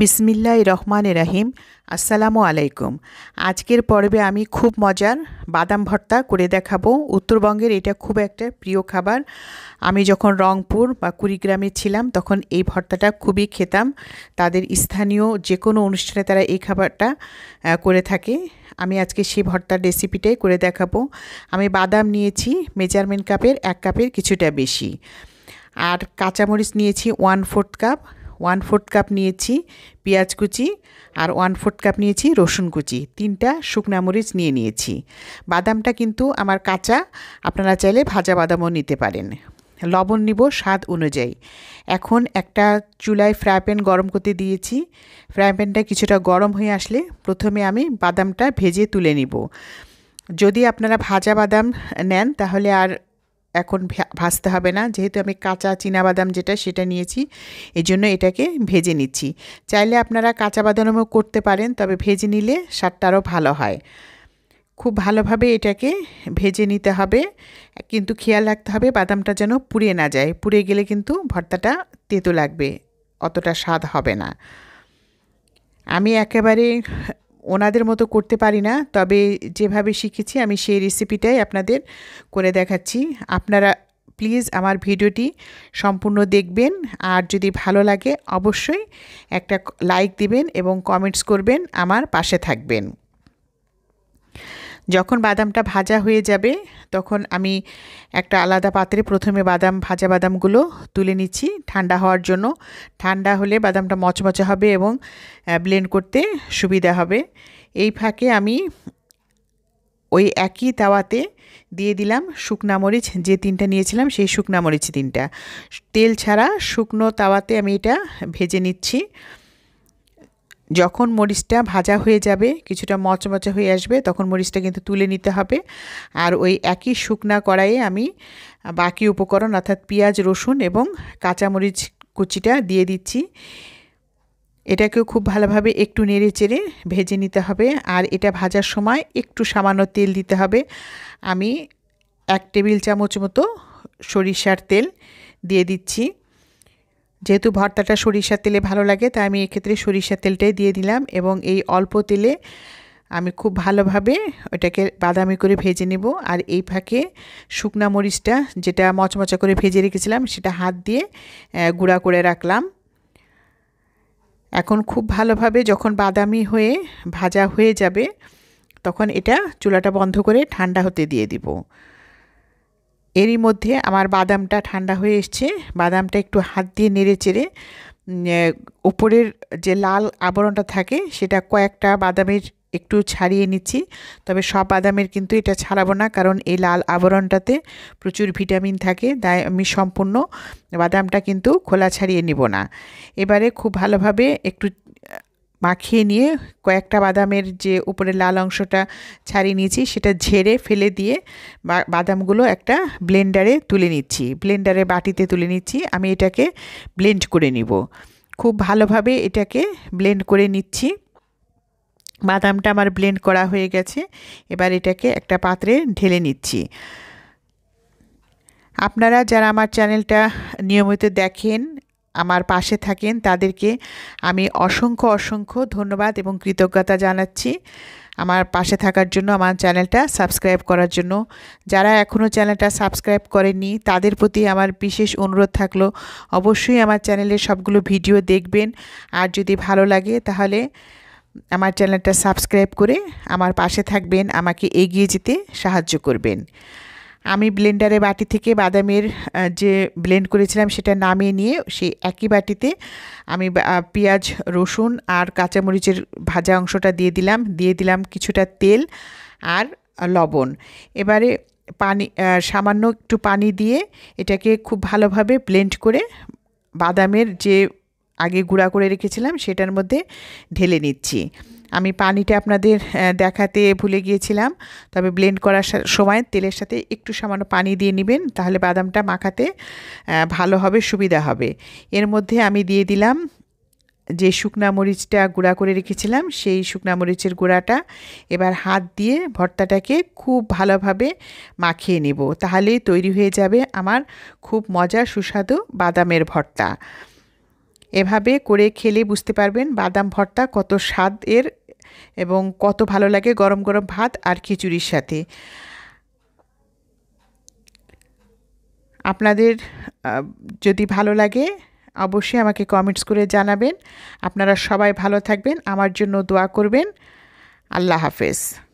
বিসমিল্লাহ রহমান রাহিম আসসালামু আলাইকুম আজকের পর্বে আমি খুব মজার বাদাম ভর্তা করে দেখাবো উত্তরবঙ্গের এটা খুব একটা প্রিয় খাবার আমি যখন রংপুর বা কুড়িগ্রামে ছিলাম তখন এই ভর্তাটা খুবই খেতাম তাদের স্থানীয় যে কোনো অনুষ্ঠানে তারা এই খাবারটা করে থাকে আমি আজকে সেই ভর্তার রেসিপিটাই করে দেখাবো আমি বাদাম নিয়েছি মেজারমেন্ট কাপের এক কাপের কিছুটা বেশি আর কাঁচামরিচ নিয়েছি one fourth cup one fourth cup নিয়েছি পেঁয়াজ কুচি আর ওয়ান ফোর্থ কাপ নিয়েছি রসুন কুচি তিনটা শুকনা মরিচ নিয়ে নিয়েছি বাদামটা কিন্তু আমার কাঁচা আপনারা চাইলে ভাজা বাদামও নিতে পারেন লবণ নিব স্বাদ অনুযায়ী এখন একটা চুলায় ফ্রাই প্যান গরম করতে দিয়েছি ফ্রাই প্যানটা কিছুটা গরম হয়ে আসলে প্রথমে আমি বাদামটা ভেজে তুলে নিব যদি আপনারা ভাজা বাদাম নেন তাহলে আর এখন ভাজতে হবে না যেহেতু আমি কাঁচা বাদাম যেটা সেটা নিয়েছি এজন্য এটাকে ভেজে নিচ্ছি চাইলে আপনারা কাঁচা বাদামও করতে পারেন তবে ভেজে নিলে স্বাদটা আরও ভালো হয় খুব ভালোভাবে এটাকে ভেজে নিতে হবে কিন্তু খেয়াল রাখতে হবে বাদামটা যেন পুড়ে না যায় পুড়ে গেলে কিন্তু ভর্তাটা তেতো লাগবে অতটা স্বাদ হবে না আমি একেবারে ওনাদের মতো করতে পারি না তবে যেভাবে শিখেছি আমি সেই রেসিপিটাই আপনাদের করে দেখাচ্ছি আপনারা প্লিজ আমার ভিডিওটি সম্পূর্ণ দেখবেন আর যদি ভালো লাগে অবশ্যই একটা লাইক দিবেন এবং কমেন্টস করবেন আমার পাশে থাকবেন যখন বাদামটা ভাজা হয়ে যাবে তখন আমি একটা আলাদা পাত্রে প্রথমে বাদাম ভাজা বাদামগুলো তুলে নিচ্ছি ঠান্ডা হওয়ার জন্য ঠান্ডা হলে বাদামটা মচমচে হবে এবং ব্লেন্ড করতে সুবিধা হবে এই ফাঁকে আমি ওই একই তাওয়াতে দিয়ে দিলাম শুকনা মরিচ যে তিনটা নিয়েছিলাম সেই শুকনা মরিচ তিনটা তেল ছাড়া শুকনো তাওয়াতে আমি এটা ভেজে নিচ্ছি যখন মরিচটা ভাজা হয়ে যাবে কিছুটা মচমচা হয়ে আসবে তখন মরিচটা কিন্তু তুলে নিতে হবে আর ওই একই শুকনা কড়াইয়ে আমি বাকি উপকরণ অর্থাৎ পেঁয়াজ রসুন এবং কাঁচামরিচ কুচিটা দিয়ে দিচ্ছি এটাকেও খুব ভালোভাবে একটু নেড়ে চেড়ে ভেজে নিতে হবে আর এটা ভাজার সময় একটু সামান্য তেল দিতে হবে আমি এক টেবিল চামচ মতো সরিষার তেল দিয়ে দিচ্ছি যেহেতু ভর্তাটা সরিষার তেলে ভালো লাগে তাই আমি এক্ষেত্রে সরিষার তেলটাই দিয়ে দিলাম এবং এই অল্প তেলে আমি খুব ভালোভাবে ওটাকে বাদামি করে ভেজে নেব আর এই ফাঁকে শুকনা মরিচটা যেটা মচমচা করে ভেজে রেখেছিলাম সেটা হাত দিয়ে গুঁড়া করে রাখলাম এখন খুব ভালোভাবে যখন বাদামি হয়ে ভাজা হয়ে যাবে তখন এটা চুলাটা বন্ধ করে ঠান্ডা হতে দিয়ে দিব এরই মধ্যে আমার বাদামটা ঠান্ডা হয়ে এসছে বাদামটা একটু হাত দিয়ে নেড়ে চেড়ে উপরের যে লাল আবরণটা থাকে সেটা কয়েকটা বাদামের একটু ছাড়িয়ে নিচ্ছি তবে সব বাদামের কিন্তু এটা ছাড়াবো না কারণ এই লাল আবরণটাতে প্রচুর ভিটামিন থাকে তাই আমি সম্পূর্ণ বাদামটা কিন্তু খোলা ছাড়িয়ে নিব না এবারে খুব ভালোভাবে একটু মাখিয়ে নিয়ে কয়েকটা বাদামের যে উপরে লাল অংশটা ছাড়িয়ে নিয়েছি সেটা ঝেড়ে ফেলে দিয়ে বাদামগুলো একটা ব্লেন্ডারে তুলে নিচ্ছি ব্লেন্ডারে বাটিতে তুলে নিচ্ছি আমি এটাকে ব্লেন্ড করে নিব খুব ভালোভাবে এটাকে ব্লেন্ড করে নিচ্ছি বাদামটা আমার ব্লেন্ড করা হয়ে গেছে এবার এটাকে একটা পাত্রে ঢেলে নিচ্ছি আপনারা যারা আমার চ্যানেলটা নিয়মিত দেখেন আমার পাশে থাকেন তাদেরকে আমি অসংখ্য অসংখ্য ধন্যবাদ এবং কৃতজ্ঞতা জানাচ্ছি আমার পাশে থাকার জন্য আমার চ্যানেলটা সাবস্ক্রাইব করার জন্য যারা এখনও চ্যানেলটা সাবস্ক্রাইব করেনি তাদের প্রতি আমার বিশেষ অনুরোধ থাকলো অবশ্যই আমার চ্যানেলের সবগুলো ভিডিও দেখবেন আর যদি ভালো লাগে তাহলে আমার চ্যানেলটা সাবস্ক্রাইব করে আমার পাশে থাকবেন আমাকে এগিয়ে যেতে সাহায্য করবেন আমি ব্লেন্ডারে বাটি থেকে বাদামের যে ব্লেন্ড করেছিলাম সেটা নামিয়ে নিয়ে সেই একই বাটিতে আমি পেঁয়াজ রসুন আর কাঁচামরিচের ভাজা অংশটা দিয়ে দিলাম দিয়ে দিলাম কিছুটা তেল আর লবণ এবারে পানি সামান্য একটু পানি দিয়ে এটাকে খুব ভালোভাবে ব্লেন্ড করে বাদামের যে আগে গুঁড়া করে রেখেছিলাম সেটার মধ্যে ঢেলে নিচ্ছি আমি পানিটা আপনাদের দেখাতে ভুলে গিয়েছিলাম তবে ব্লেন্ড করার সময় তেলের সাথে একটু সামান্য পানি দিয়ে নেবেন তাহলে বাদামটা মাখাতে ভালো হবে সুবিধা হবে এর মধ্যে আমি দিয়ে দিলাম যে শুকনা মরিচটা গুঁড়া করে রেখেছিলাম সেই শুকনা মরিচের গুঁড়াটা এবার হাত দিয়ে ভর্তাটাকে খুব ভালোভাবে মাখিয়ে নেব তাহলেই তৈরি হয়ে যাবে আমার খুব মজার সুস্বাদু বাদামের ভর্তা এভাবে করে খেলে বুঝতে পারবেন বাদাম ভর্তা কত স্বাদ এর এবং কত ভালো লাগে গরম গরম ভাত আর খিচুড়ির সাথে আপনাদের যদি ভালো লাগে অবশ্যই আমাকে কমেন্টস করে জানাবেন আপনারা সবাই ভালো থাকবেন আমার জন্য দোয়া করবেন আল্লাহ হাফেজ